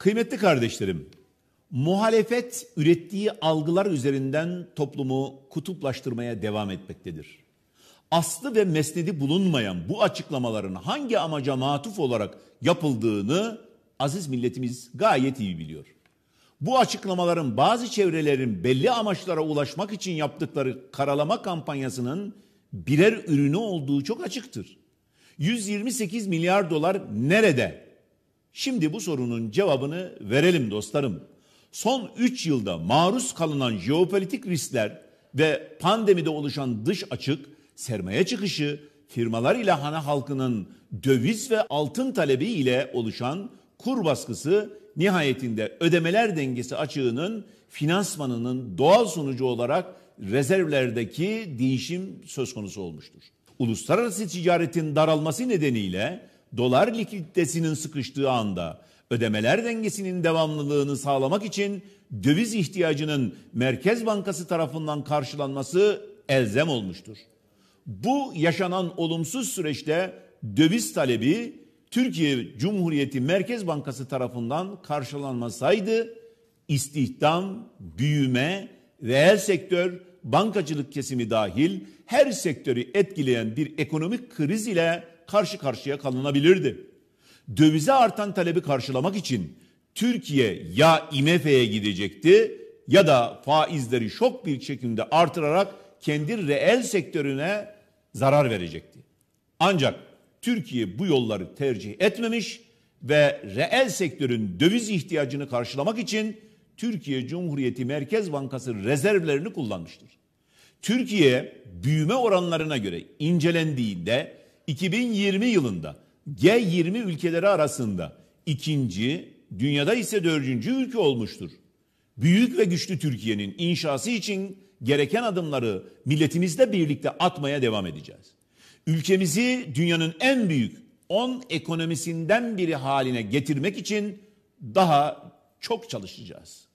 Kıymetli kardeşlerim, muhalefet ürettiği algılar üzerinden toplumu kutuplaştırmaya devam etmektedir. Aslı ve mesnedi bulunmayan bu açıklamaların hangi amaca matuf olarak yapıldığını aziz milletimiz gayet iyi biliyor. Bu açıklamaların bazı çevrelerin belli amaçlara ulaşmak için yaptıkları karalama kampanyasının birer ürünü olduğu çok açıktır. 128 milyar dolar nerede? Şimdi bu sorunun cevabını verelim dostlarım. Son 3 yılda maruz kalınan jeopolitik riskler ve pandemide oluşan dış açık, sermaye çıkışı, firmalar ile hana halkının döviz ve altın talebi ile oluşan kur baskısı nihayetinde ödemeler dengesi açığının finansmanının doğal sonucu olarak rezervlerdeki değişim söz konusu olmuştur. Uluslararası ticaretin daralması nedeniyle dolar likiditesinin sıkıştığı anda ödemeler dengesinin devamlılığını sağlamak için döviz ihtiyacının Merkez Bankası tarafından karşılanması elzem olmuştur. Bu yaşanan olumsuz süreçte döviz talebi Türkiye Cumhuriyeti Merkez Bankası tarafından karşılanmasaydı istihdam, büyüme, reel sektör, bankacılık kesimi dahil her sektörü etkileyen bir ekonomik kriz ile karşı karşıya kalınabilirdi. Dövize artan talebi karşılamak için Türkiye ya IMF'ye gidecekti ya da faizleri şok bir şekilde artırarak kendi reel sektörüne zarar verecekti. Ancak Türkiye bu yolları tercih etmemiş ve reel sektörün döviz ihtiyacını karşılamak için Türkiye Cumhuriyeti Merkez Bankası rezervlerini kullanmıştır. Türkiye büyüme oranlarına göre incelendiğinde 2020 yılında G20 ülkeleri arasında ikinci, dünyada ise dördüncü ülke olmuştur. Büyük ve güçlü Türkiye'nin inşası için gereken adımları milletimizle birlikte atmaya devam edeceğiz. Ülkemizi dünyanın en büyük 10 ekonomisinden biri haline getirmek için daha çok çalışacağız.